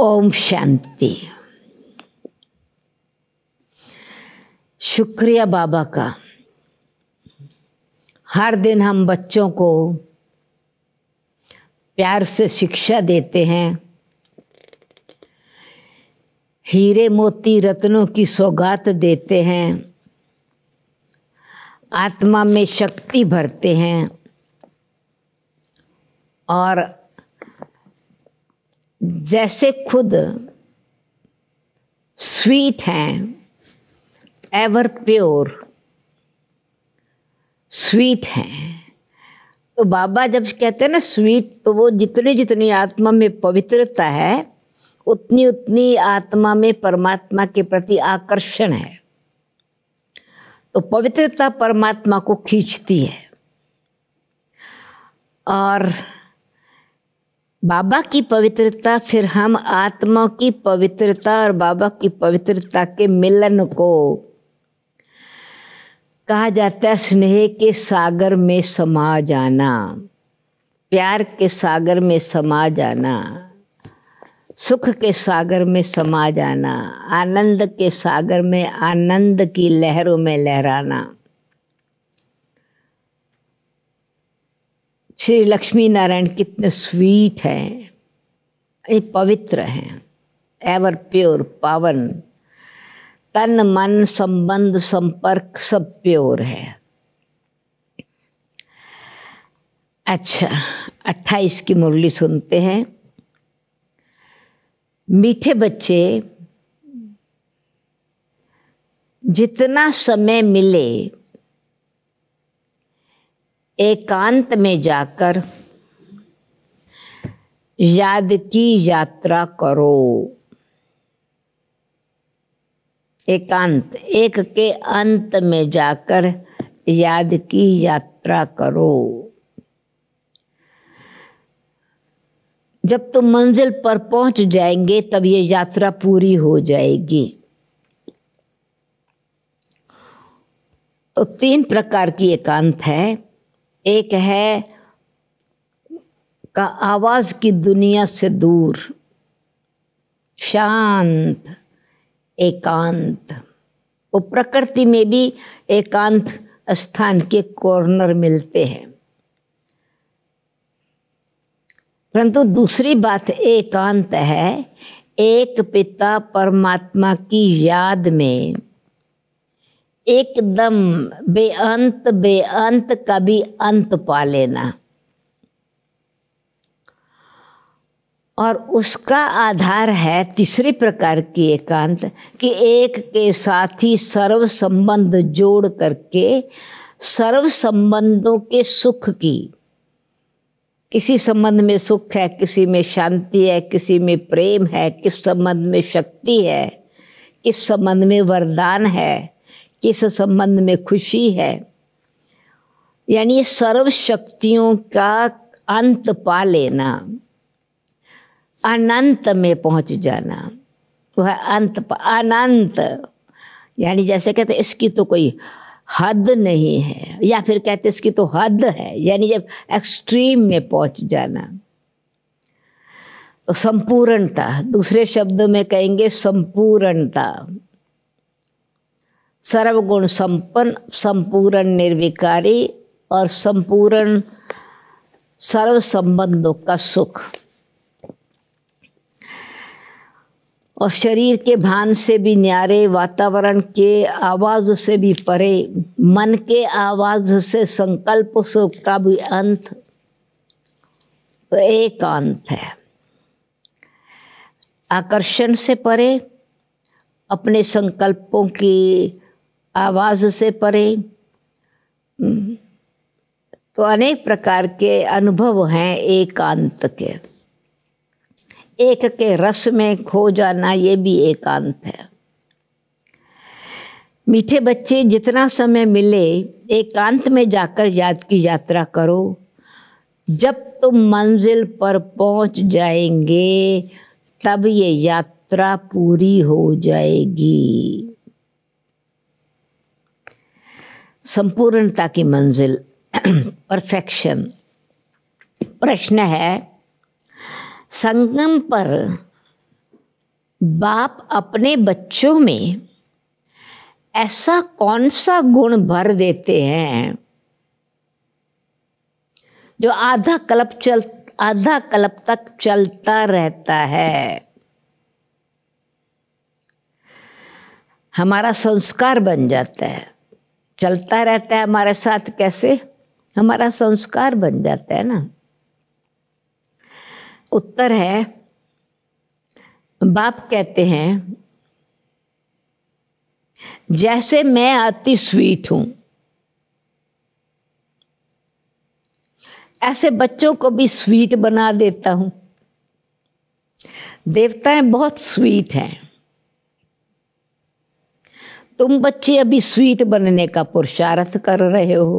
ओम शांति शुक्रिया बाबा का हर दिन हम बच्चों को प्यार से शिक्षा देते हैं हीरे मोती रत्नों की सौगात देते हैं आत्मा में शक्ति भरते हैं और जैसे खुद स्वीट हैं एवर प्योर स्वीट हैं तो बाबा जब कहते हैं ना स्वीट तो वो जितनी जितनी आत्मा में पवित्रता है उतनी उतनी आत्मा में परमात्मा के प्रति आकर्षण है तो पवित्रता परमात्मा को खींचती है और बाबा की पवित्रता फिर हम आत्मा की पवित्रता और बाबा की पवित्रता के मिलन को कहा जाता है स्नेह के सागर में समा जाना प्यार के सागर में समा जाना सुख के सागर में समा जाना आनंद के सागर में आनंद की लहरों में लहराना श्री लक्ष्मी नारायण कितने स्वीट हैं ये पवित्र हैं एवर प्योर पावन तन मन संबंध संपर्क सब प्योर है अच्छा अट्ठाईस की मुरली सुनते हैं मीठे बच्चे जितना समय मिले एकांत में जाकर याद की यात्रा करो एकांत एक के अंत में जाकर याद की यात्रा करो जब तुम मंजिल पर पहुंच जाएंगे तब ये यात्रा पूरी हो जाएगी तो तीन प्रकार की एकांत है एक है का आवाज़ की दुनिया से दूर शांत एकांत वो प्रकृति में भी एकांत स्थान के कॉर्नर मिलते हैं परंतु दूसरी बात एकांत है एक पिता परमात्मा की याद में एकदम बेअंत बेअंत कभी अंत पा लेना और उसका आधार है तीसरे प्रकार की एकांत कि एक के साथ ही सर्व संबंध जोड़ करके सर्व संबंधों के सुख की किसी संबंध में सुख है किसी में शांति है किसी में प्रेम है किस संबंध में शक्ति है किस संबंध में वरदान है इस संबंध में खुशी है यानी सर्व शक्तियों का अंत पा लेना अनंत में पहुंच जाना वह अंत अनंत यानी जैसे कहते इसकी तो कोई हद नहीं है या फिर कहते इसकी तो हद है यानी जब एक्सट्रीम में पहुंच जाना तो संपूर्णता दूसरे शब्द में कहेंगे संपूर्णता सर्वगुण संपन्न संपूर्ण निर्विकारी और संपूर्ण सर्व संबंधों का सुख और शरीर के भान से भी न्यारे वातावरण के आवाज़ से भी परे मन के आवाज़ से संकल्प सुख का भी अंत तो एक अंत है आकर्षण से परे अपने संकल्पों की आवाज़ से परे हम्म। तो अनेक प्रकार के अनुभव हैं एकांत के एक के रस में खो जाना ये भी एकांत है मीठे बच्चे जितना समय मिले एकांत में जाकर याद की यात्रा करो जब तुम मंजिल पर पहुंच जाएंगे तब ये यात्रा पूरी हो जाएगी संपूर्णता की मंजिल परफेक्शन प्रश्न है संगम पर बाप अपने बच्चों में ऐसा कौन सा गुण भर देते हैं जो आधा कल्प चल आधा कल्प तक चलता रहता है हमारा संस्कार बन जाता है चलता रहता है हमारे साथ कैसे हमारा संस्कार बन जाता है ना उत्तर है बाप कहते हैं जैसे मैं अति स्वीट हूं ऐसे बच्चों को भी स्वीट बना देता हूं देवताएं बहुत स्वीट हैं तुम बच्चे अभी स्वीट बनने का पुरुषार्थ कर रहे हो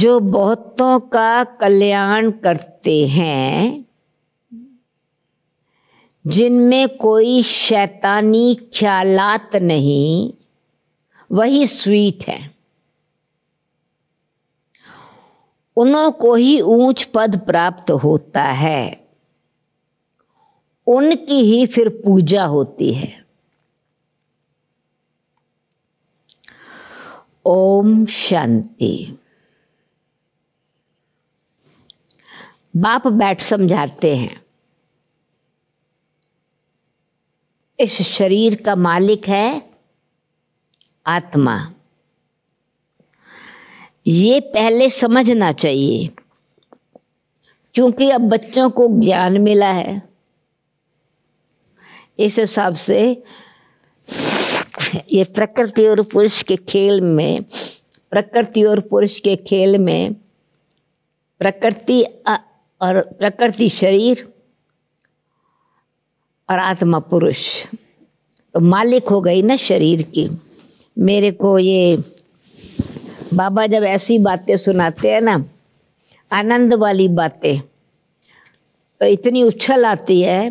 जो बहुतों का कल्याण करते हैं जिनमें कोई शैतानी ख्यालात नहीं वही स्वीट है उन्हों को ही ऊंच पद प्राप्त होता है उनकी ही फिर पूजा होती है ओम शांति बाप बैठ समझाते हैं इस शरीर का मालिक है आत्मा ये पहले समझना चाहिए क्योंकि अब बच्चों को ज्ञान मिला है इस हिसाब से ये प्रकृति और पुरुष के खेल में प्रकृति और पुरुष के खेल में प्रकृति और प्रकृति शरीर और आत्मा पुरुष तो मालिक हो गई ना शरीर की मेरे को ये बाबा जब ऐसी बातें सुनाते हैं ना आनंद वाली बातें तो इतनी उछल आती है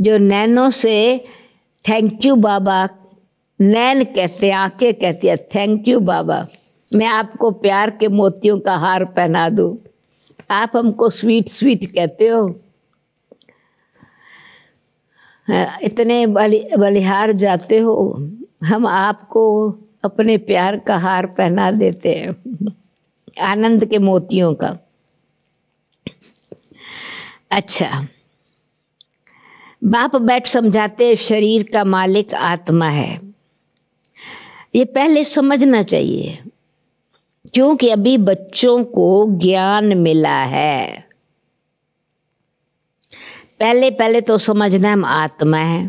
जो नैनों से थैंक यू बाबा नैन कहते हैं आंखें कहती है थैंक यू बाबा मैं आपको प्यार के मोतियों का हार पहना दूँ आप हमको स्वीट स्वीट कहते हो हाँ, इतने बलि बलिहार जाते हो हम आपको अपने प्यार का हार पहना देते हैं आनंद के मोतियों का अच्छा बाप बैठ समझाते शरीर का मालिक आत्मा है ये पहले समझना चाहिए क्योंकि अभी बच्चों को ज्ञान मिला है पहले पहले तो समझना हम आत्मा है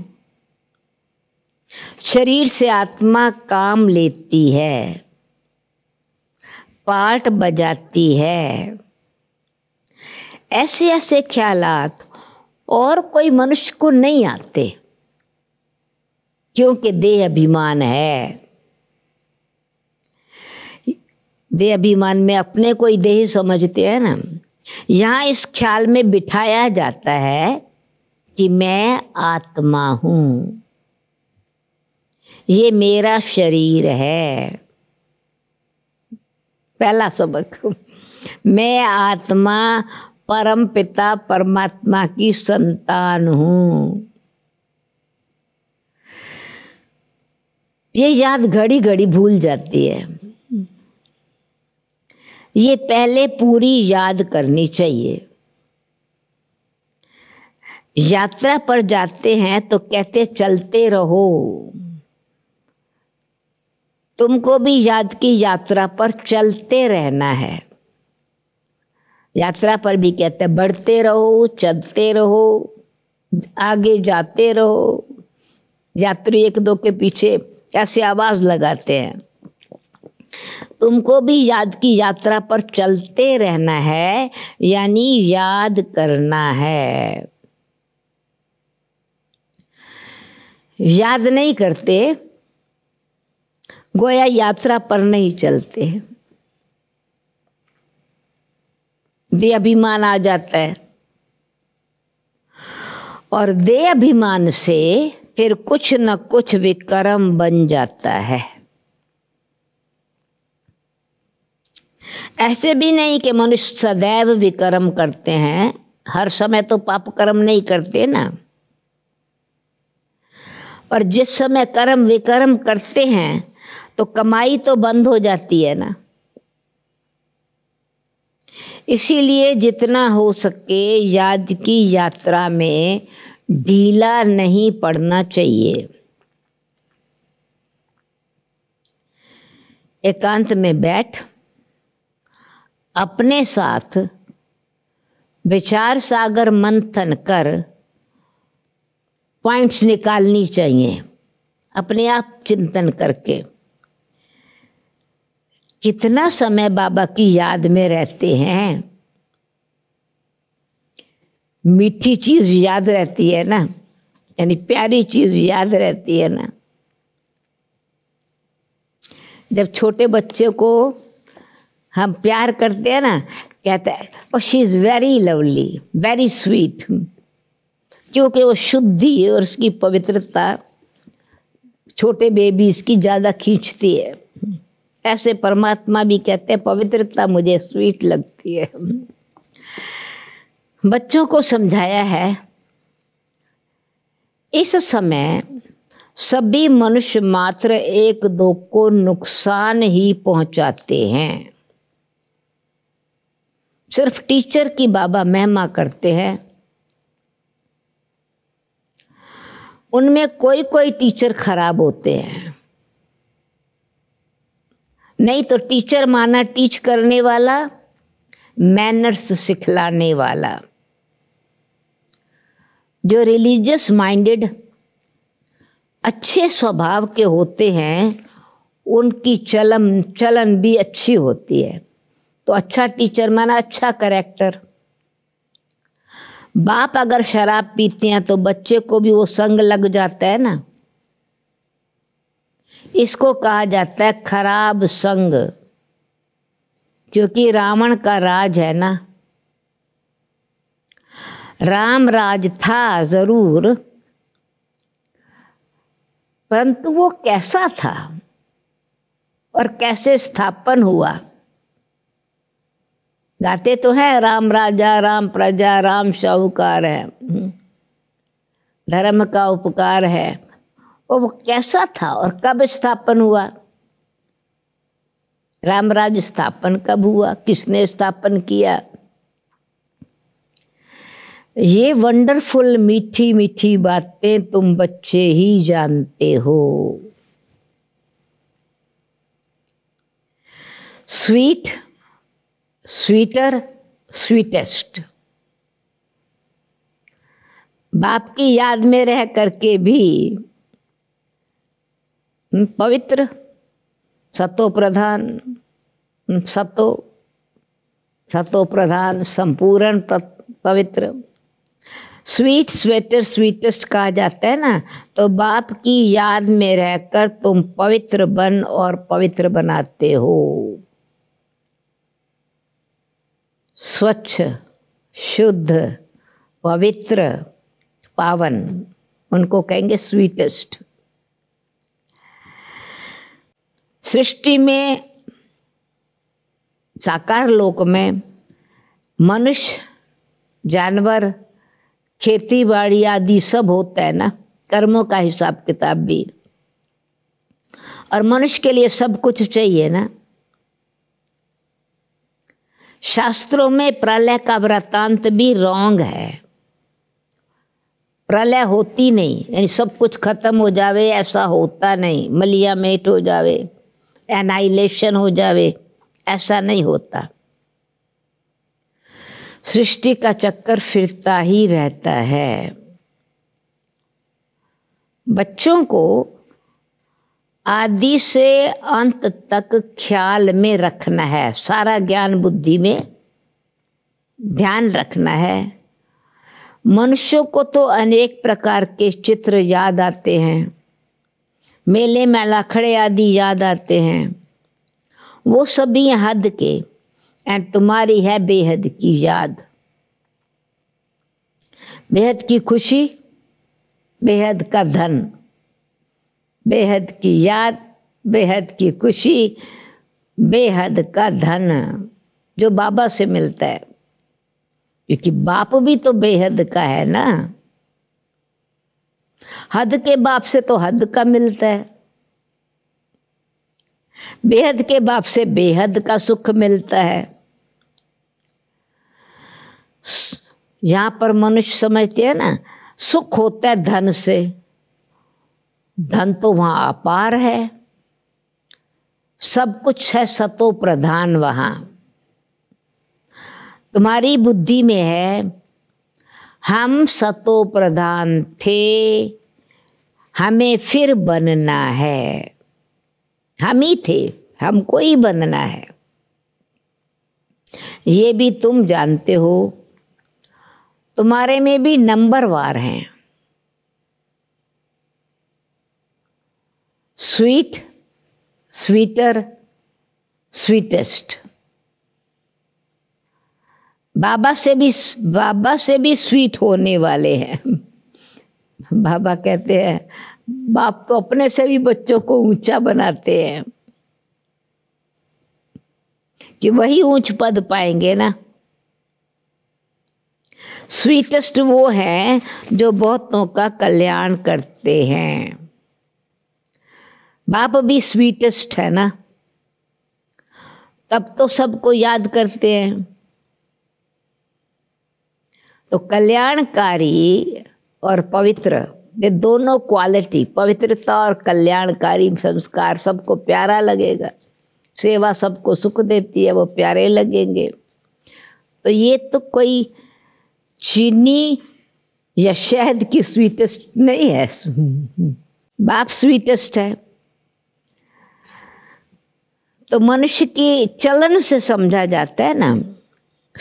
शरीर से आत्मा काम लेती है पार्ट बजाती है ऐसे ऐसे ख्यालात और कोई मनुष्य को नहीं आते क्योंकि देह अभिमान है देह अभिमान में अपने को ही देह समझते हैं ना यहां इस ख्याल में बिठाया जाता है कि मैं आत्मा हूं ये मेरा शरीर है पहला सबक मैं आत्मा परम पिता परमात्मा की संतान हूँ ये याद घड़ी घड़ी भूल जाती है ये पहले पूरी याद करनी चाहिए यात्रा पर जाते हैं तो कहते चलते रहो तुमको भी याद की यात्रा पर चलते रहना है यात्रा पर भी कहते हैं बढ़ते रहो चलते रहो आगे जाते रहो यात्री एक दो के पीछे ऐसे आवाज लगाते हैं तुमको भी याद की यात्रा पर चलते रहना है यानी याद करना है याद नहीं करते गोया यात्रा पर नहीं चलते दे अभिमान आ जाता है और दे अभिमान से फिर कुछ न कुछ विक्रम बन जाता है ऐसे भी नहीं कि मनुष्य सदैव विक्रम करते हैं हर समय तो पाप कर्म नहीं करते ना और जिस समय कर्म विकर्म करते हैं तो कमाई तो बंद हो जाती है ना इसीलिए जितना हो सके याद की यात्रा में ढीला नहीं पड़ना चाहिए एकांत में बैठ अपने साथ विचार सागर मंथन कर पॉइंट्स निकालनी चाहिए अपने आप चिंतन करके कितना समय बाबा की याद में रहते हैं मीठी चीज़ याद रहती है ना यानी प्यारी चीज़ याद रहती है ना जब छोटे बच्चे को हम प्यार करते हैं ना कहता है और she is very lovely very sweet क्योंकि वो शुद्धि और उसकी पवित्रता छोटे बेबीज़ की ज़्यादा खींचती है ऐसे परमात्मा भी कहते हैं पवित्रता मुझे स्वीट लगती है बच्चों को समझाया है इस समय सभी मनुष्य मात्र एक दो को नुकसान ही पहुंचाते हैं सिर्फ टीचर की बाबा महिमा करते हैं उनमें कोई कोई टीचर खराब होते हैं नहीं तो टीचर माना टीच करने वाला मैनर्स सिखलाने वाला जो रिलीजियस माइंडेड अच्छे स्वभाव के होते हैं उनकी चलन चलन भी अच्छी होती है तो अच्छा टीचर माना अच्छा करेक्टर बाप अगर शराब पीते हैं तो बच्चे को भी वो संग लग जाता है ना इसको कहा जाता है खराब संग क्योंकि रावण का राज है ना राम राज था ज़रूर परंतु वो कैसा था और कैसे स्थापन हुआ गाते तो हैं राम राजा राम प्रजा राम शाहूकार है हम्म। धर्म का उपकार है वो कैसा था और कब स्थापन हुआ रामराज स्थापन कब हुआ किसने स्थापन किया ये वंडरफुल मीठी मीठी बातें तुम बच्चे ही जानते हो स्वीट स्वीटर स्वीटेस्ट बाप की याद में रह करके भी पवित्र सतो प्रधान सतो सतो प्रधान संपूर्ण पवित्र स्वीट स्वेटर स्वीटेस्ट कहा जाता है ना तो बाप की याद में रहकर तुम पवित्र बन और पवित्र बनाते हो स्वच्छ शुद्ध पवित्र पावन उनको कहेंगे स्वीटेस्ट सृष्टि में साकार लोक में मनुष्य जानवर खेती बाड़ी आदि सब होता है ना कर्मों का हिसाब किताब भी और मनुष्य के लिए सब कुछ चाहिए ना शास्त्रों में प्रलय का वृतांत भी रॉन्ग है प्रलय होती नहीं यानी सब कुछ खत्म हो जावे ऐसा होता नहीं मलिया मेट हो जावे एनाइलेशन हो जावे ऐसा नहीं होता सृष्टि का चक्कर फिरता ही रहता है बच्चों को आदि से अंत तक ख्याल में रखना है सारा ज्ञान बुद्धि में ध्यान रखना है मनुष्यों को तो अनेक प्रकार के चित्र याद आते हैं मेले में लखड़े आदि याद आते हैं वो सभी हद के एंड तुम्हारी है बेहद की याद बेहद की खुशी बेहद का धन बेहद की याद बेहद की खुशी बेहद का धन जो बाबा से मिलता है क्योंकि बाप भी तो बेहद का है ना हद के बाप से तो हद का मिलता है बेहद के बाप से बेहद का सुख मिलता है यहां पर मनुष्य समझते हैं ना सुख होता है धन से धन तो वहां अपार है सब कुछ है सतो प्रधान वहां तुम्हारी बुद्धि में है हम सतो प्रधान थे हमें फिर बनना है हम ही थे हमको ही बनना है ये भी तुम जानते हो तुम्हारे में भी नंबर वार हैं स्वीट स्वीटर स्वीटेस्ट बाबा से भी बाबा से भी स्वीट होने वाले हैं बाबा कहते हैं बाप तो अपने से भी बच्चों को ऊंचा बनाते हैं कि वही ऊंच पद पाएंगे ना स्वीटेस्ट वो हैं जो बहुतों का कल्याण करते हैं बाप भी स्वीटेस्ट है ना तब तो सबको याद करते हैं तो कल्याणकारी और पवित्र ये दोनों क्वालिटी पवित्रता और कल्याणकारी संस्कार सबको प्यारा लगेगा सेवा सबको सुख देती है वो प्यारे लगेंगे तो ये तो कोई चीनी या शहद की स्वीटेस्ट नहीं है बाप स्वीटेस्ट है तो मनुष्य की चलन से समझा जाता है ना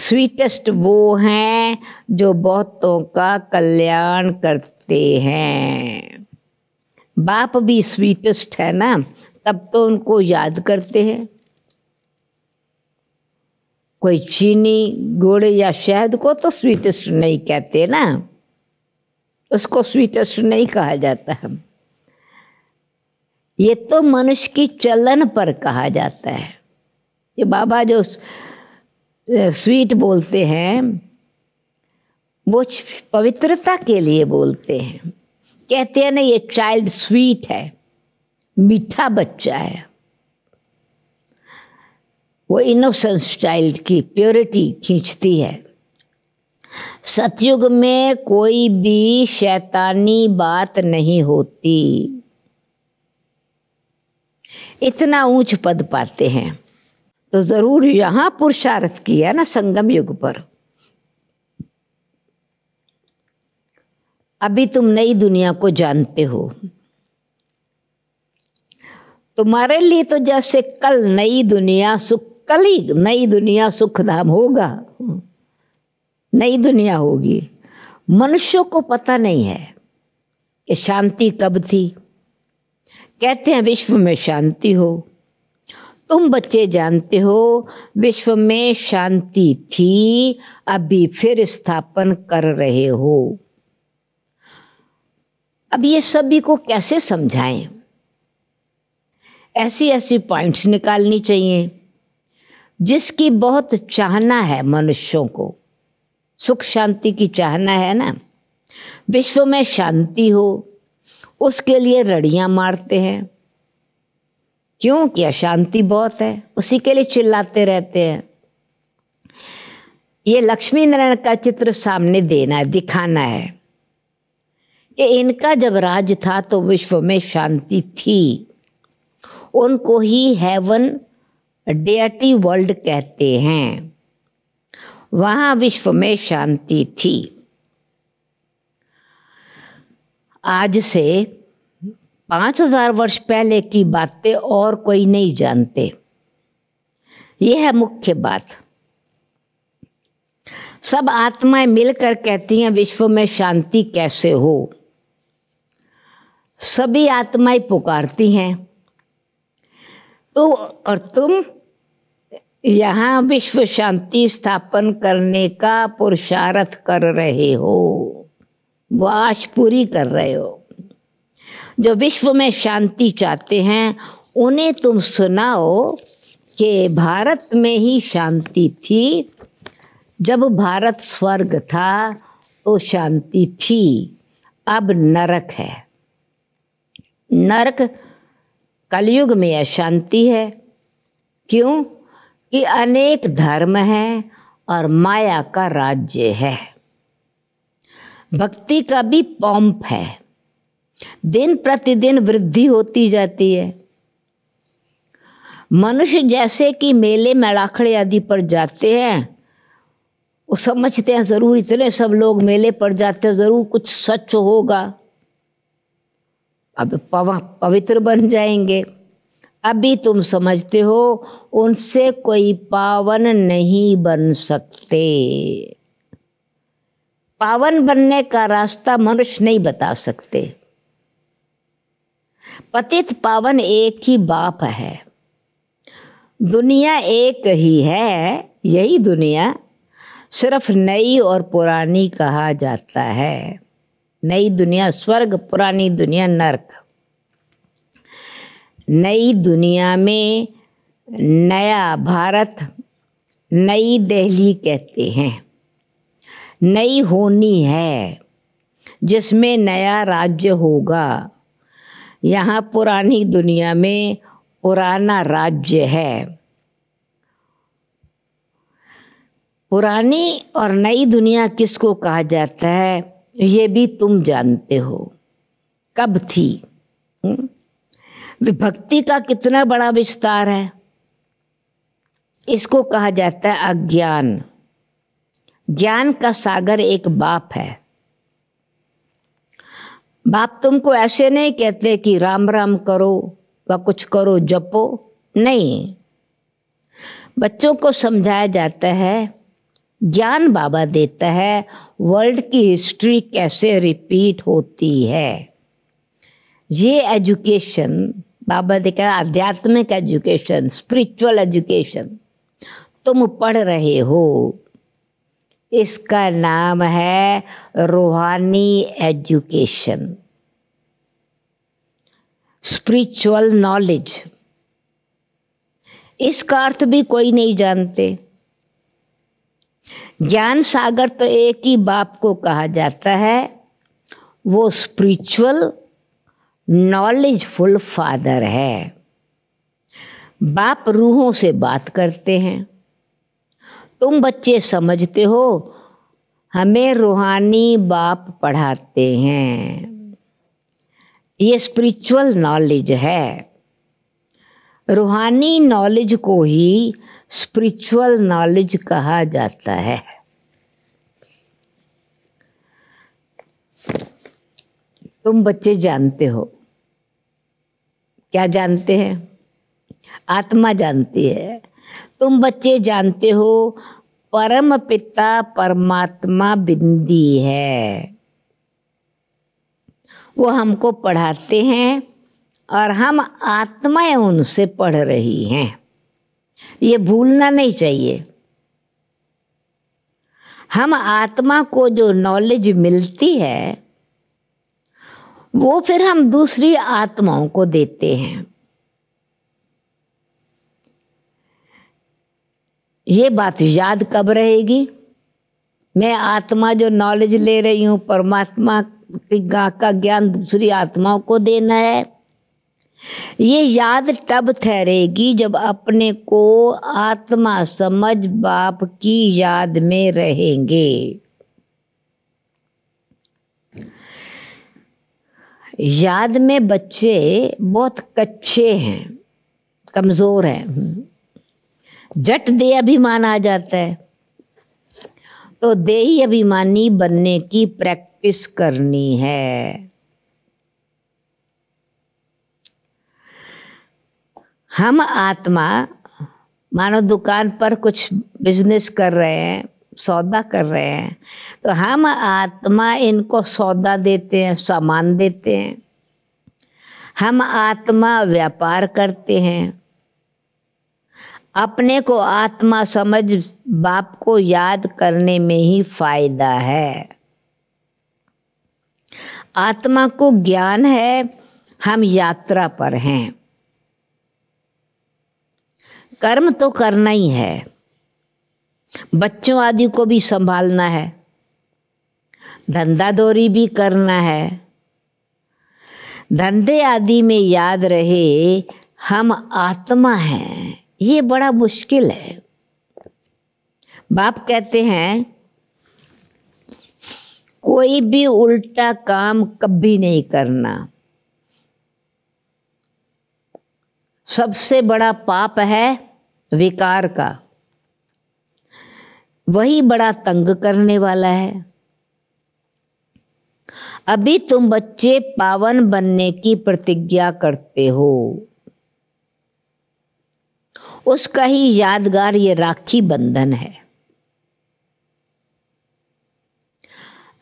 स्वीटेस्ट वो हैं जो बहुतों का कल्याण करते हैं बाप भी स्वीटेस्ट है ना तब तो उनको याद करते हैं कोई चीनी गुड़ या शहद को तो स्वीटेस्ट नहीं कहते ना उसको स्वीटेस्ट नहीं कहा जाता है ये तो मनुष्य की चलन पर कहा जाता है ये बाबा जो स्वीट बोलते हैं वो पवित्रता के लिए बोलते हैं कहते हैं ना ये चाइल्ड स्वीट है मीठा बच्चा है वो इनोसेंस चाइल्ड की प्योरिटी खींचती है सतयुग में कोई भी शैतानी बात नहीं होती इतना ऊंच पद पाते हैं तो जरूर यहां पुरुषार्थ किया ना संगम युग पर अभी तुम नई दुनिया को जानते हो तुम्हारे लिए तो जैसे कल नई दुनिया सुख कल ही नई दुनिया सुखधाम होगा नई दुनिया होगी मनुष्यों को पता नहीं है कि शांति कब थी कहते हैं विश्व में शांति हो तुम बच्चे जानते हो विश्व में शांति थी अभी फिर स्थापन कर रहे हो अब ये सभी को कैसे समझाएं ऐसी ऐसी पॉइंट्स निकालनी चाहिए जिसकी बहुत चाहना है मनुष्यों को सुख शांति की चाहना है ना विश्व में शांति हो उसके लिए रड़ियां मारते हैं क्यों कि अशांति बहुत है उसी के लिए चिल्लाते रहते हैं ये लक्ष्मी नारायण का चित्र सामने देना है दिखाना है कि इनका जब राज था तो विश्व में शांति थी उनको ही हेवन डेटी वर्ल्ड कहते हैं वहां विश्व में शांति थी आज से पांच हजार वर्ष पहले की बातें और कोई नहीं जानते ये है मुख्य बात सब आत्माएं मिलकर कहती हैं विश्व में शांति कैसे हो सभी आत्माएं पुकारती हैं तो और तुम यहां विश्व शांति स्थापन करने का पुरुषार्थ कर रहे हो वाश पूरी कर रहे हो जो विश्व में शांति चाहते हैं उन्हें तुम सुनाओ कि भारत में ही शांति थी जब भारत स्वर्ग था तो शांति थी अब नरक है नरक कलयुग में अशांति है क्यों कि अनेक धर्म हैं और माया का राज्य है भक्ति का भी पॉम्प है दिन प्रतिदिन वृद्धि होती जाती है मनुष्य जैसे कि मेले राखड़े आदि पर जाते हैं वो समझते हैं ज़रूर इतने सब लोग मेले पर जाते हैं ज़रूर कुछ सच होगा अब पवित्र बन जाएंगे अभी तुम समझते हो उनसे कोई पावन नहीं बन सकते पावन बनने का रास्ता मनुष्य नहीं बता सकते पतित पावन एक ही बाप है दुनिया एक ही है यही दुनिया सिर्फ नई और पुरानी कहा जाता है नई दुनिया स्वर्ग पुरानी दुनिया नरक नई दुनिया में नया भारत नई दिल्ली कहते हैं नई होनी है जिसमें नया राज्य होगा यहाँ पुरानी दुनिया में पुराना राज्य है पुरानी और नई दुनिया किसको कहा जाता है ये भी तुम जानते हो कब थी हम्म? विभक्ति का कितना बड़ा विस्तार है इसको कहा जाता है अज्ञान ज्ञान का सागर एक बाप है बाप तुमको ऐसे नहीं कहते कि राम राम करो व कुछ करो जपो नहीं बच्चों को समझाया जाता है ज्ञान बाबा देता है वर्ल्ड की हिस्ट्री कैसे रिपीट होती है ये एजुकेशन बाबा देखा आध्यात्मिक एजुकेशन स्पिरिचुअल एजुकेशन तुम पढ़ रहे हो इसका नाम है रूहानी एजुकेशन स्पिरिचुअल नॉलेज इसका अर्थ भी कोई नहीं जानते ज्ञान सागर तो एक ही बाप को कहा जाता है वो स्पिरिचुअल नॉलेजफुल फादर है बाप रूहों से बात करते हैं तुम बच्चे समझते हो हमें रूहानी बाप पढ़ाते हैं ये स्पिरिचुअल नॉलेज है रूहानी नॉलेज को ही स्पिरिचुअल नॉलेज कहा जाता है तुम बच्चे जानते हो क्या जानते हैं आत्मा जानती है तुम बच्चे जानते हो परम पिता परमात्मा बिंदी है वो हमको पढ़ाते हैं और हम आत्माएं उनसे पढ़ रही हैं ये भूलना नहीं चाहिए हम आत्मा को जो नॉलेज मिलती है वो फिर हम दूसरी आत्माओं को देते हैं ये बात याद कब रहेगी मैं आत्मा जो नॉलेज ले रही हूँ परमात्मा की का ज्ञान दूसरी आत्माओं को देना है ये याद तब ठहरेगी जब अपने को आत्मा समझ बाप की याद में रहेंगे याद में बच्चे बहुत कच्चे हैं कमज़ोर हैं जट दे अभिमान आ जाता है तो देही अभिमानी बनने की प्रैक्टिस करनी है हम आत्मा मानो दुकान पर कुछ बिजनेस कर रहे हैं सौदा कर रहे हैं तो हम आत्मा इनको सौदा देते हैं सामान देते हैं हम आत्मा व्यापार करते हैं अपने को आत्मा समझ बाप को याद करने में ही फायदा है आत्मा को ज्ञान है हम यात्रा पर हैं कर्म तो करना ही है बच्चों आदि को भी संभालना है धंधा दौरी भी करना है धंधे आदि में याद रहे हम आत्मा हैं ये बड़ा मुश्किल है बाप कहते हैं कोई भी उल्टा काम कभी नहीं करना सबसे बड़ा पाप है विकार का वही बड़ा तंग करने वाला है अभी तुम बच्चे पावन बनने की प्रतिज्ञा करते हो उसका ही यादगार ये राखी बंधन है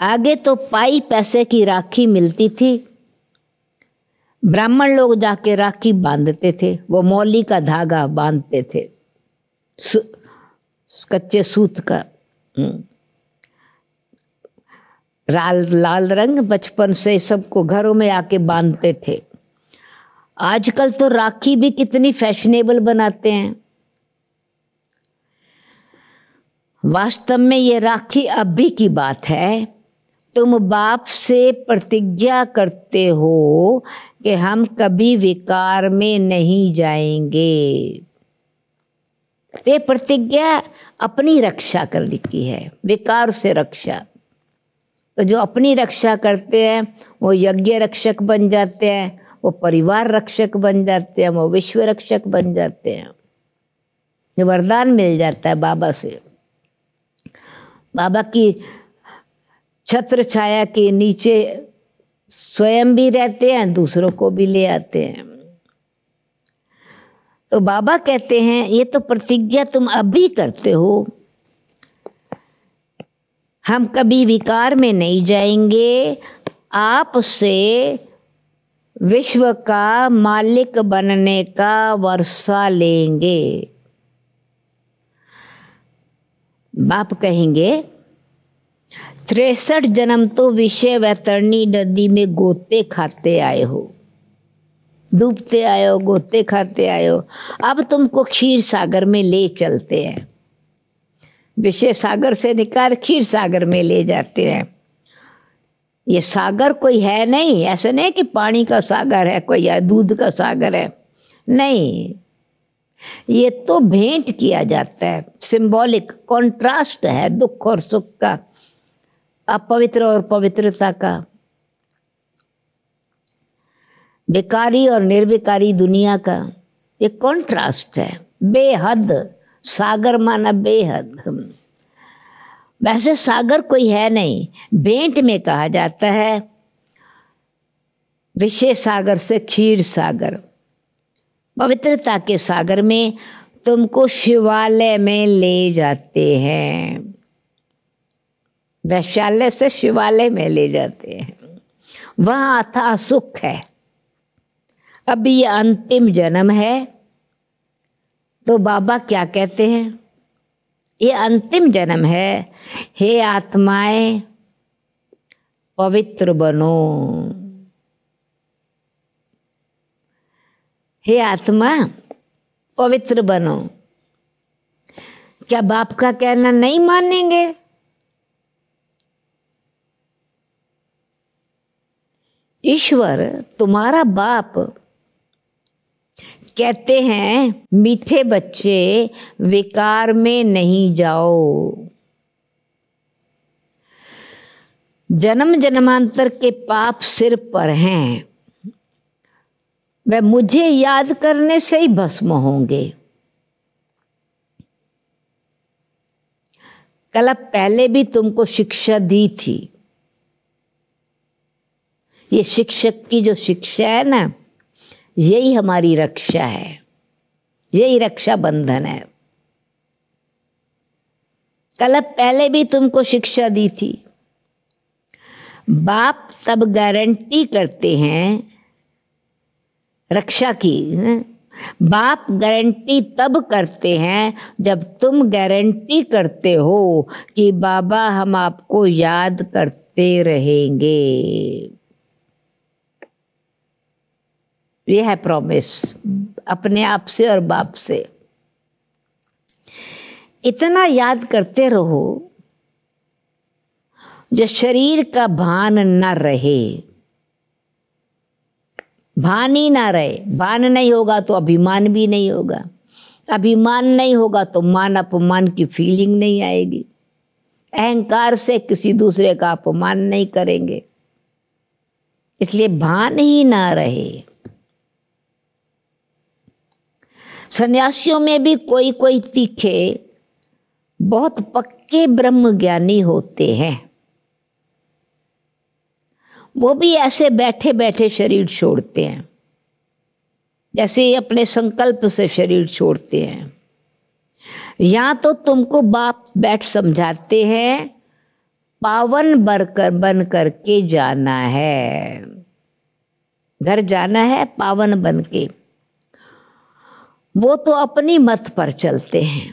आगे तो पाई पैसे की राखी मिलती थी ब्राह्मण लोग जाके राखी बांधते थे वो मौली का धागा बांधते थे सु, कच्चे सूत का हम्म, लाल लाल रंग बचपन से सबको घरों में आके बांधते थे आजकल तो राखी भी कितनी फैशनेबल बनाते हैं वास्तव में ये राखी अभी की बात है तुम बाप से प्रतिज्ञा करते हो कि हम कभी विकार में नहीं जाएंगे ये प्रतिज्ञा अपनी रक्षा कर लिखी है विकार से रक्षा तो जो अपनी रक्षा करते हैं वो यज्ञ रक्षक बन जाते हैं वो परिवार रक्षक बन जाते हैं वो विश्व रक्षक बन जाते हैं वरदान मिल जाता है बाबा से बाबा की छत्र छाया के नीचे स्वयं भी रहते हैं दूसरों को भी ले आते हैं तो बाबा कहते हैं ये तो प्रतिज्ञा तुम अभी करते हो हम कभी विकार में नहीं जाएंगे आप से विश्व का मालिक बनने का वर्षा लेंगे बाप कहेंगे तिरसठ जन्म तो विषय वैतरणी नदी में गोते खाते आए हो डूबते आए हो गोते खाते आए हो अब तुमको क्षीर सागर में ले चलते हैं विषय सागर से निकाल क्षीर सागर में ले जाते हैं ये सागर कोई है नहीं ऐसे नहीं कि पानी का सागर है कोई या दूध का सागर है नहीं ये तो भेंट किया जाता है सिंबॉलिक कंट्रास्ट है दुख और सुख का अपवित्र और पवित्रता का बेकारी और निर्विकारी दुनिया का ये कंट्रास्ट है बेहद सागर माना बेहद वैसे सागर कोई है नहीं बेंट में कहा जाता है विषय सागर से क्षीर सागर पवित्रता के सागर में तुमको शिवालय में ले जाते हैं वैशाल्य से शिवालय में ले जाते हैं वहाँ था सुख है अब ये अंतिम जन्म है तो बाबा क्या कहते हैं ये अंतिम जन्म है हे आत्माएं पवित्र बनो हे आत्मा पवित्र बनो क्या बाप का कहना नहीं मानेंगे ईश्वर तुम्हारा बाप कहते हैं मीठे बच्चे विकार में नहीं जाओ जन्म जन्मांतर के पाप सिर पर हैं वह मुझे याद करने से ही भस्म होंगे कल पहले भी तुमको शिक्षा दी थी ये शिक्षक की जो शिक्षा है ना यही हमारी रक्षा है यही रक्षा बंधन है कल पहले भी तुमको शिक्षा दी थी बाप सब गारंटी करते हैं रक्षा की है? बाप गारंटी तब करते हैं जब तुम गारंटी करते हो कि बाबा हम आपको याद करते रहेंगे ये है प्रॉमिस अपने आप से और बाप से इतना याद करते रहो जो शरीर का भान न रहे भान ही ना रहे भान नहीं होगा तो अभिमान भी नहीं होगा अभिमान नहीं होगा तो मान अपमान की फीलिंग नहीं आएगी अहंकार से किसी दूसरे का अपमान नहीं करेंगे इसलिए भान ही ना रहे सन्यासियों में भी कोई कोई तीखे बहुत पक्के ब्रह्म ज्ञानी होते हैं वो भी ऐसे बैठे बैठे शरीर छोड़ते हैं जैसे अपने संकल्प से शरीर छोड़ते हैं या तो तुमको बाप बैठ समझाते हैं पावन बनकर बन करके जाना है घर जाना है पावन बन के वो तो अपनी मत पर चलते हैं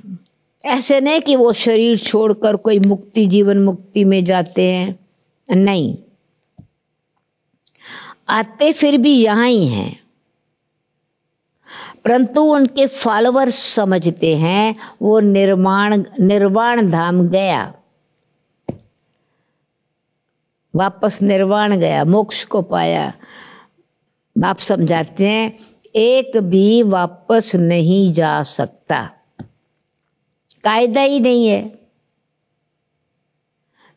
ऐसे नहीं कि वो शरीर छोड़कर कोई मुक्ति जीवन मुक्ति में जाते हैं नहीं आते फिर भी यहाँ ही हैं परंतु उनके फॉलोअर समझते हैं वो निर्माण निर्वाण धाम गया वापस निर्वाण गया मोक्ष को पाया बाप समझाते हैं एक भी वापस नहीं जा सकता कायदा ही नहीं है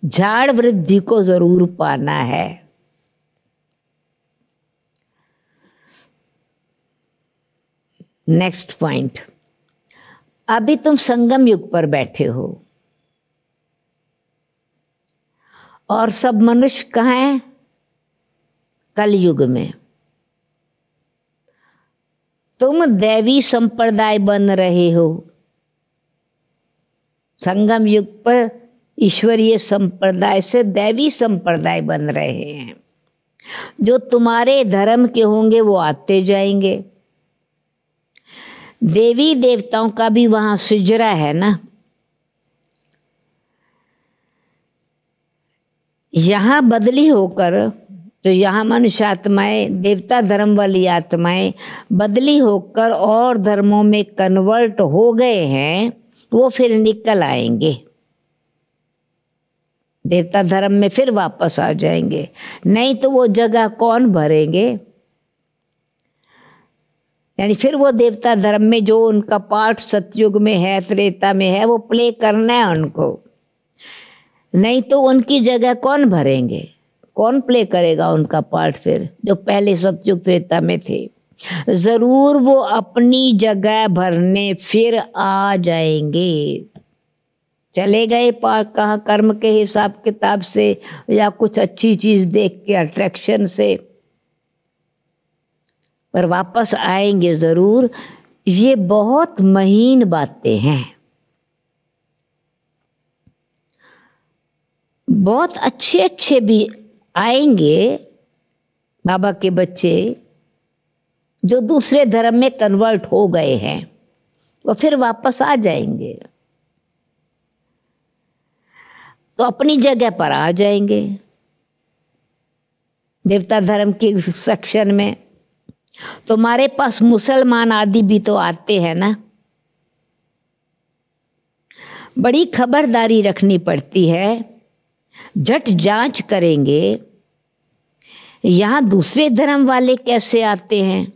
झाड़ वृद्धि को जरूर पाना है नेक्स्ट पॉइंट अभी तुम संगम युग पर बैठे हो और सब मनुष्य कहाँ हैं कलयुग में तुम दैवी संप्रदाय बन रहे हो संगम युग पर ईश्वरीय संप्रदाय से दैवी संप्रदाय बन रहे हैं जो तुम्हारे धर्म के होंगे वो आते जाएंगे देवी देवताओं का भी वहां सिजरा है ना यहां बदली होकर तो यहाँ मनुष्य आत्माएं देवता धर्म वाली आत्माएं बदली होकर और धर्मों में कन्वर्ट हो गए हैं वो फिर निकल आएंगे देवता धर्म में फिर वापस आ जाएंगे नहीं तो वो जगह कौन भरेंगे यानी फिर वो देवता धर्म में जो उनका पाठ सतयुग में है त्रेता में है वो प्ले करना है उनको नहीं तो उनकी जगह कौन भरेंगे कौन प्ले करेगा उनका पार्ट फिर जो पहले सत्युग त्रेता में थे जरूर वो अपनी जगह भरने फिर आ जाएंगे चले गए पार्क कहाँ कर्म के हिसाब किताब से या कुछ अच्छी चीज देख के अट्रैक्शन से पर वापस आएंगे जरूर ये बहुत महीन बातें हैं बहुत अच्छे अच्छे भी आएंगे बाबा के बच्चे जो दूसरे धर्म में कन्वर्ट हो गए हैं वो फिर वापस आ जाएंगे तो अपनी जगह पर आ जाएंगे देवता धर्म के सेक्शन में तो पास मुसलमान आदि भी तो आते हैं ना बड़ी खबरदारी रखनी पड़ती है झट जांच करेंगे यहाँ दूसरे धर्म वाले कैसे आते हैं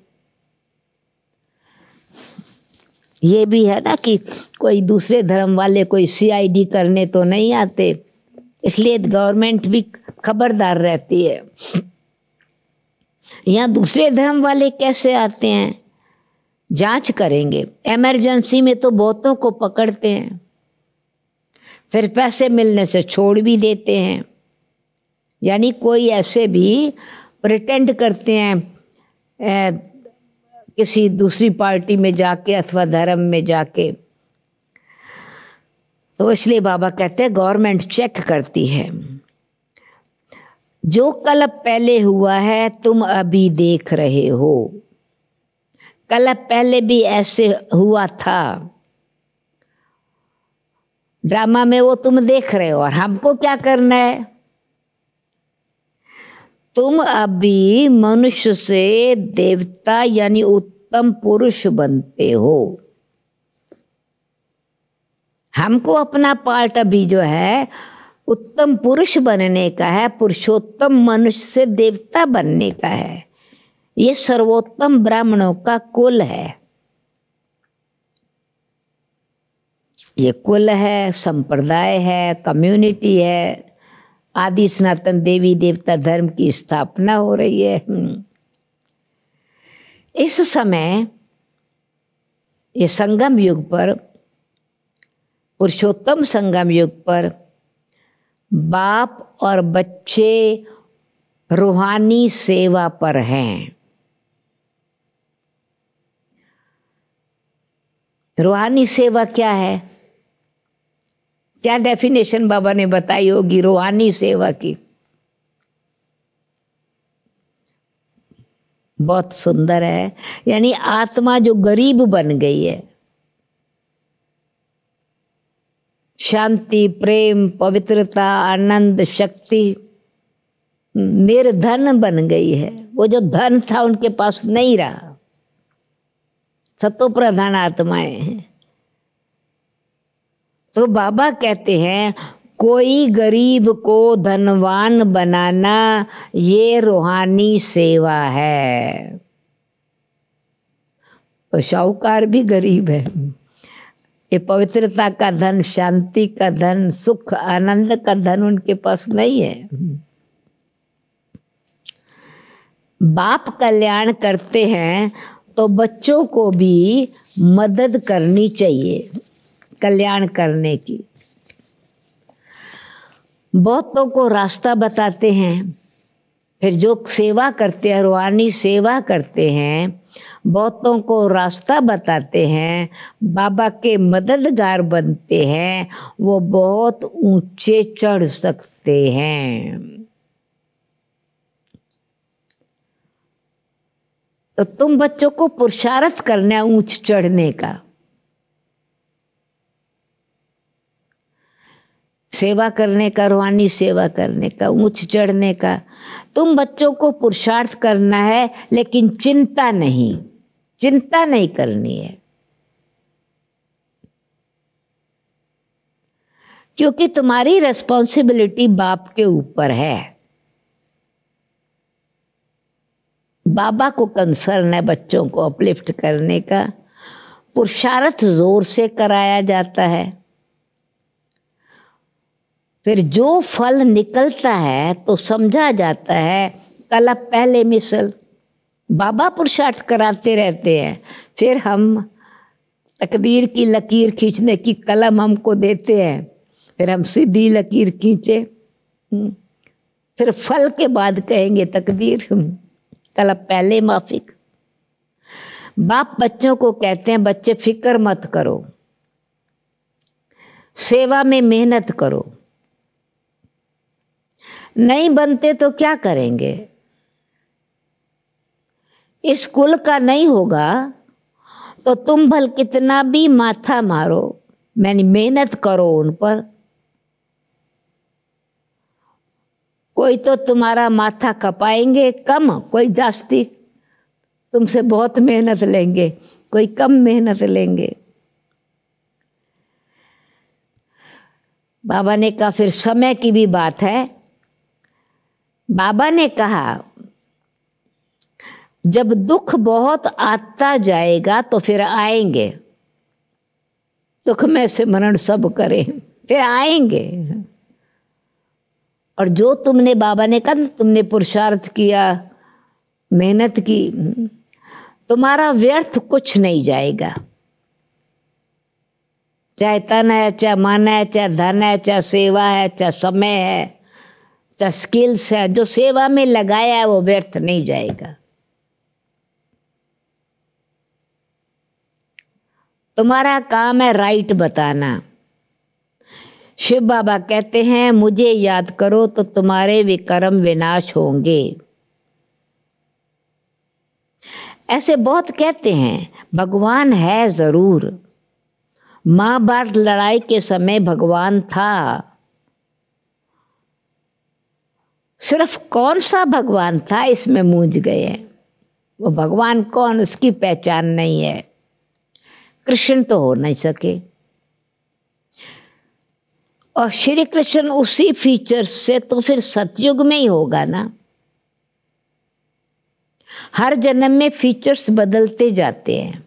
ये भी है ना कि कोई दूसरे धर्म वाले कोई सीआईडी करने तो नहीं आते इसलिए गवर्नमेंट भी खबरदार रहती है यहाँ दूसरे धर्म वाले कैसे आते हैं जांच करेंगे इमरजेंसी में तो बहुतों को पकड़ते हैं फिर पैसे मिलने से छोड़ भी देते हैं यानी कोई ऐसे भी प्रटेंड करते हैं किसी दूसरी पार्टी में जाके अथवा धर्म में जाके तो इसलिए बाबा कहते हैं गवर्नमेंट चेक करती है जो कलप पहले हुआ है तुम अभी देख रहे हो कलप पहले भी ऐसे हुआ था ड्रामा में वो तुम देख रहे हो और हमको क्या करना है तुम अभी मनुष्य से देवता यानी उत्तम पुरुष बनते हो हमको अपना पार्ट अभी जो है उत्तम पुरुष बनने का है पुरुषोत्तम मनुष्य से देवता बनने का है ये सर्वोत्तम ब्राह्मणों का कुल है ये कुल है संप्रदाय है कम्युनिटी है आदि सनातन देवी देवता धर्म की स्थापना हो रही है हम्म। इस समय ये संगम युग पर पुरुषोत्तम संगम युग पर बाप और बच्चे रूहानी सेवा पर हैं रूहानी सेवा क्या है क्या डेफिनेशन बाबा ने बताई होगी रूहानी सेवा की बहुत सुंदर है यानी आत्मा जो गरीब बन गई है शांति प्रेम पवित्रता आनंद शक्ति निर्धन बन गई है वो जो धन था उनके पास नहीं रहा सतो प्रधान आत्माएं हैं तो बाबा कहते हैं कोई गरीब को धनवान बनाना ये रूहानी सेवा है तो शाहूकार भी गरीब है ये पवित्रता का धन शांति का धन सुख आनंद का धन उनके पास नहीं है बाप कल्याण करते हैं तो बच्चों को भी मदद करनी चाहिए कल्याण करने की बहुतों को रास्ता बताते हैं फिर जो सेवा करते हैं रूहानी सेवा करते हैं बहुतों को रास्ता बताते हैं बाबा के मददगार बनते हैं वो बहुत ऊंचे चढ़ सकते हैं तो तुम बच्चों को पुरुषार्थ करना है ऊंच चढ़ने का सेवा करने का रूहानी सेवा करने का ऊंच चढ़ने का तुम बच्चों को पुरुषार्थ करना है लेकिन चिंता नहीं चिंता नहीं करनी है क्योंकि तुम्हारी रेस्पॉन्सिबिलिटी बाप के ऊपर है बाबा को कंसर्न है बच्चों को अपलिफ्ट करने का पुरुषार्थ जोर से कराया जाता है फिर जो फल निकलता है तो समझा जाता है कला पहले मिसल बाबा पुरुषार्थ कराते रहते हैं फिर हम तकदीर की लकीर खींचने की कलम हमको देते हैं फिर हम सीधी लकीर खींचे हम्म। फिर फल के बाद कहेंगे तकदीर हम्म, कला पहले माफिक बाप बच्चों को कहते हैं बच्चे फिक्र मत करो सेवा में मेहनत करो नहीं बनते तो क्या करेंगे इस कुल का नहीं होगा तो तुम भल कितना भी माथा मारो मैंने मेहनत करो उन पर कोई तो तुम्हारा माथा कपाएंगे कम कोई जास्ती तुमसे बहुत मेहनत लेंगे कोई कम मेहनत लेंगे बाबा ने कहा फिर समय की भी बात है बाबा ने कहा जब दुख बहुत आता जाएगा तो फिर आएंगे दुख में मरण सब करें फिर आएंगे और जो तुमने बाबा ने कहा तुमने पुरुषार्थ किया मेहनत की तुम्हारा व्यर्थ कुछ नहीं जाएगा चाहे तन है चाहे मन है चाहे धन है चाहे सेवा है चाहे समय है स्किल्स है जो सेवा में लगाया है वो व्यर्थ नहीं जाएगा तुम्हारा काम है राइट बताना शिव बाबा कहते हैं मुझे याद करो तो तुम्हारे विक्रम विनाश होंगे ऐसे बहुत कहते हैं भगवान है ज़रूर महाभारत लड़ाई के समय भगवान था सिर्फ कौन सा भगवान था इसमें मूझ गए हैं वो भगवान कौन उसकी पहचान नहीं है कृष्ण तो हो नहीं सके और श्री कृष्ण उसी फीचर से तो फिर सतयुग में ही होगा ना हर जन्म में फीचर्स बदलते जाते हैं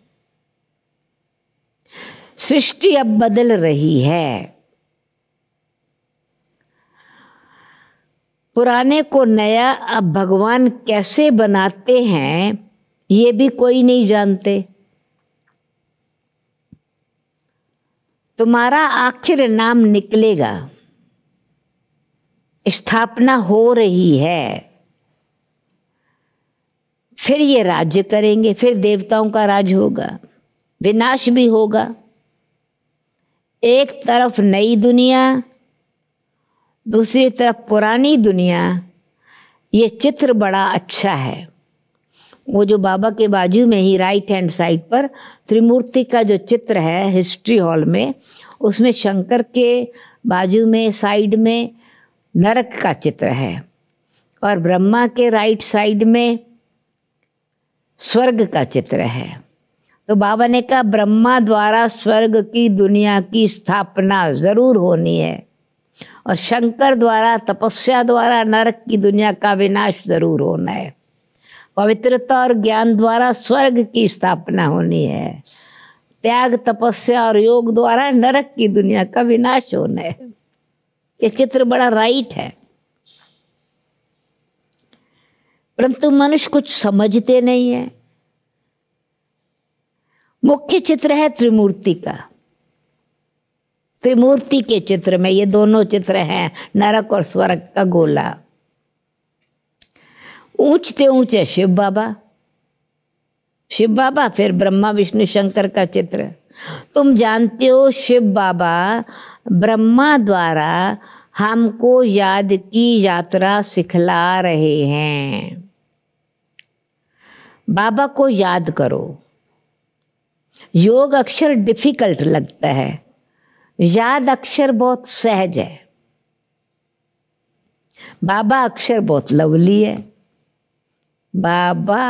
सृष्टि अब बदल रही है पुराने को नया अब भगवान कैसे बनाते हैं ये भी कोई नहीं जानते तुम्हारा आखिर नाम निकलेगा स्थापना हो रही है फिर ये राज्य करेंगे फिर देवताओं का राज होगा विनाश भी होगा एक तरफ नई दुनिया दूसरी तरफ पुरानी दुनिया ये चित्र बड़ा अच्छा है वो जो बाबा के बाजू में ही राइट हैंड साइड पर त्रिमूर्ति का जो चित्र है हिस्ट्री हॉल में उसमें शंकर के बाजू में साइड में नरक का चित्र है और ब्रह्मा के राइट साइड में स्वर्ग का चित्र है तो बाबा ने कहा ब्रह्मा द्वारा स्वर्ग की दुनिया की स्थापना ज़रूर होनी है और शंकर द्वारा तपस्या द्वारा नरक की दुनिया का विनाश जरूर होना है पवित्रता और ज्ञान द्वारा स्वर्ग की स्थापना होनी है त्याग तपस्या और योग द्वारा नरक की दुनिया का विनाश होना है ये चित्र बड़ा राइट है परंतु मनुष्य कुछ समझते नहीं है मुख्य चित्र है त्रिमूर्ति का त्रिमूर्ति के चित्र में ये दोनों चित्र हैं नरक और स्वर्ग का गोला ऊंचते ऊंचे शिव बाबा शिव बाबा फिर ब्रह्मा विष्णु शंकर का चित्र तुम जानते हो शिव बाबा ब्रह्मा द्वारा हमको याद की यात्रा सिखला रहे हैं बाबा को याद करो योग अक्षर डिफिकल्ट लगता है याद अक्षर बहुत सहज है बाबा अक्षर बहुत लवली है बाबा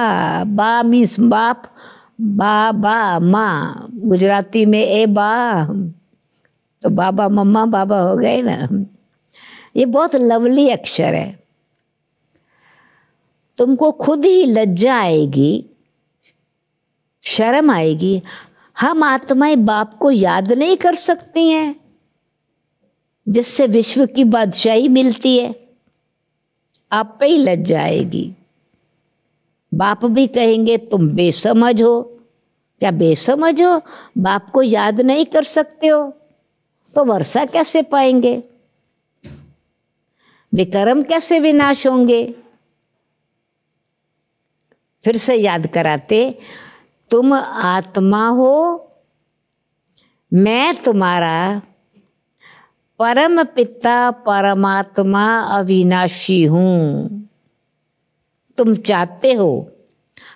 बा मीस बाप बाबा माँ गुजराती में ए बा तो बाबा मम्मा बाबा हो गए ना ये बहुत लवली अक्षर है तुमको खुद ही लज्जा आएगी शर्म आएगी हम आत्माएं बाप को याद नहीं कर सकती हैं जिससे विश्व की बादशाही मिलती है आप पे ही लग जाएगी बाप भी कहेंगे तुम बेसमझ हो क्या बेसमझ हो बाप को याद नहीं कर सकते हो तो वर्षा कैसे पाएंगे विक्रम कैसे विनाश होंगे फिर से याद कराते तुम आत्मा हो मैं तुम्हारा परम पिता परमात्मा अविनाशी हूँ तुम चाहते हो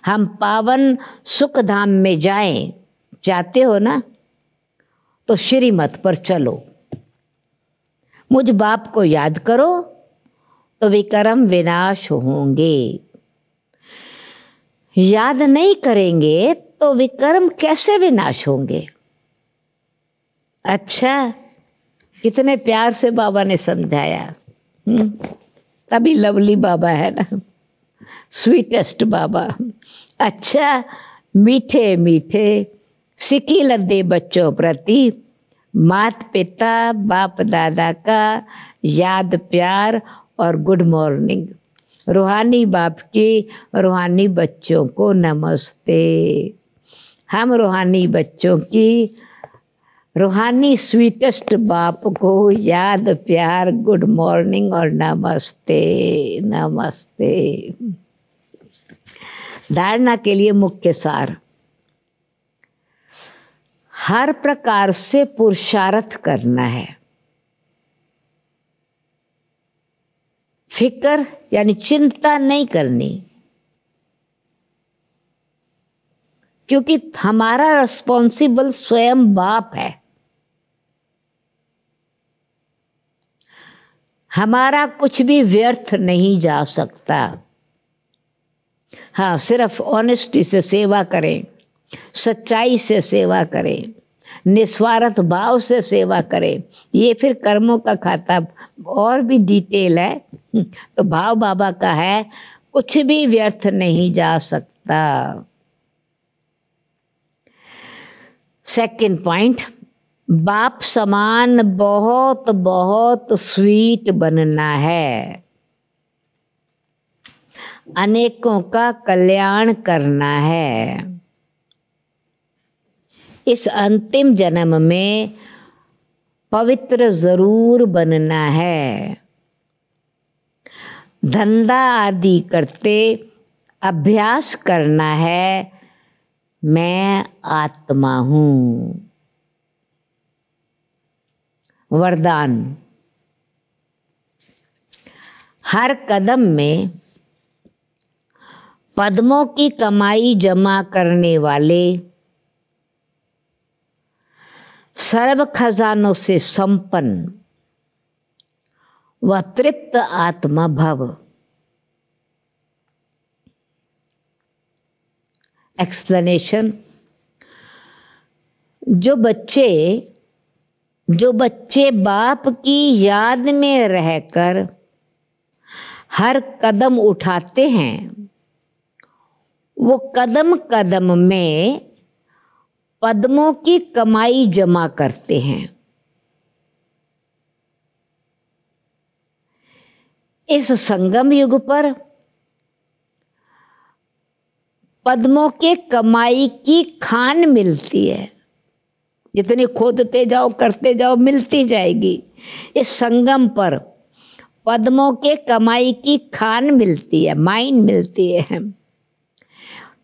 हम पावन सुख धाम में जाएं चाहते हो ना तो श्रीमत पर चलो मुझ बाप को याद करो तो विक्रम विनाश होंगे याद नहीं करेंगे तो विक्रम कैसे विनाश होंगे अच्छा कितने प्यार से बाबा ने समझाया हम्म, तभी लवली बाबा है ना स्वीटेस्ट बाबा अच्छा मीठे मीठे सिकी लद्दे बच्चों प्रति मात पिता बाप दादा का याद प्यार और गुड मॉर्निंग रूहानी बाप की रूहानी बच्चों को नमस्ते हम रूहानी बच्चों की रूहानी स्वीटेस्ट बाप को याद प्यार गुड मॉर्निंग और नमस्ते नमस्ते धारणा के लिए मुख्य सार हर प्रकार से पुरुषार्थ करना है फिक्र यानी चिंता नहीं करनी क्योंकि हमारा रिस्पॉन्सिबल स्वयं बाप है हमारा कुछ भी व्यर्थ नहीं जा सकता हाँ सिर्फ ऑनेस्टी से सेवा करें सच्चाई से सेवा करें निस्वार्थ भाव से सेवा करें ये फिर कर्मों का खाता और भी डिटेल है तो भाव बाबा का है कुछ भी व्यर्थ नहीं जा सकता सेकंड पॉइंट बाप समान बहुत बहुत स्वीट बनना है अनेकों का कल्याण करना है इस अंतिम जन्म में पवित्र जरूर बनना है धंधा आदि करते अभ्यास करना है मैं आत्मा हूँ वरदान हर कदम में पद्मों की कमाई जमा करने वाले सर्व खजानों से संपन्न व तृप्त आत्मा भव एक्सप्लेनेशन जो बच्चे जो बच्चे बाप की याद में रहकर हर कदम उठाते हैं वो कदम कदम में पद्मों की कमाई जमा करते हैं इस संगम युग पर पद्मों के कमाई की खान मिलती है जितनी खोदते जाओ करते जाओ मिलती जाएगी इस संगम पर पद्मों के कमाई की खान मिलती है माइन मिलती है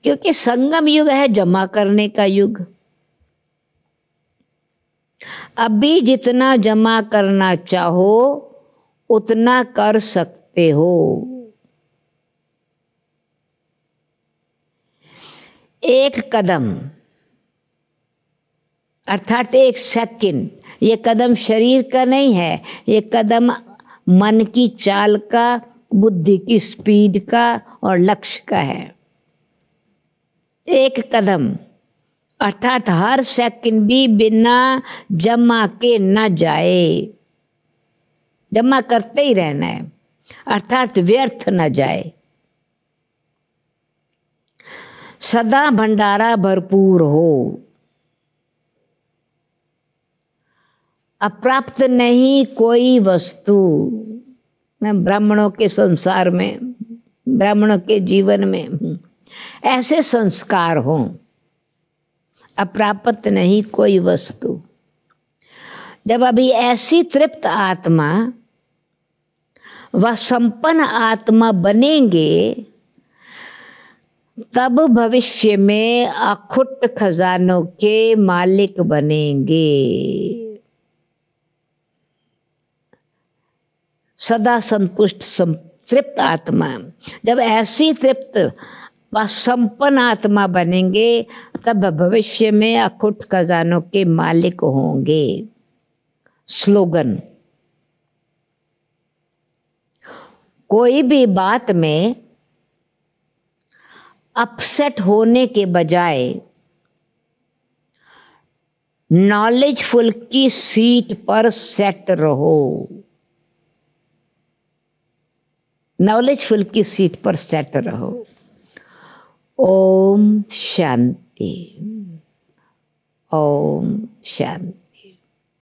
क्योंकि संगम युग है जमा करने का युग अभी जितना जमा करना चाहो उतना कर सकते हो एक कदम अर्थात एक सेकंड ये कदम शरीर का नहीं है ये कदम मन की चाल का बुद्धि की स्पीड का और लक्ष्य का है एक कदम अर्थात हर सेकंड भी बिना जमा के न जाए जमा करते ही रहना है अर्थात व्यर्थ न जाए सदा भंडारा भरपूर हो अप्राप्त नहीं कोई वस्तु ब्राह्मणों के संसार में ब्राह्मणों के जीवन में ऐसे संस्कार हों अप्राप्त नहीं कोई वस्तु जब अभी ऐसी तृप्त आत्मा व संपन्न आत्मा बनेंगे तब भविष्य में अखुट खजानों के मालिक बनेंगे सदा संतुष्ट तृप्त आत्मा जब ऐसी तृप्त वह संपन्न आत्मा बनेंगे तब भविष्य में अखुट खजानों के मालिक होंगे स्लोगन कोई भी बात में अपसेट होने के बजाय नॉलेजफुल की सीट पर सेट रहो नॉलेजफुल की सीट पर सेट रहो Om Shanti. Om Shanti.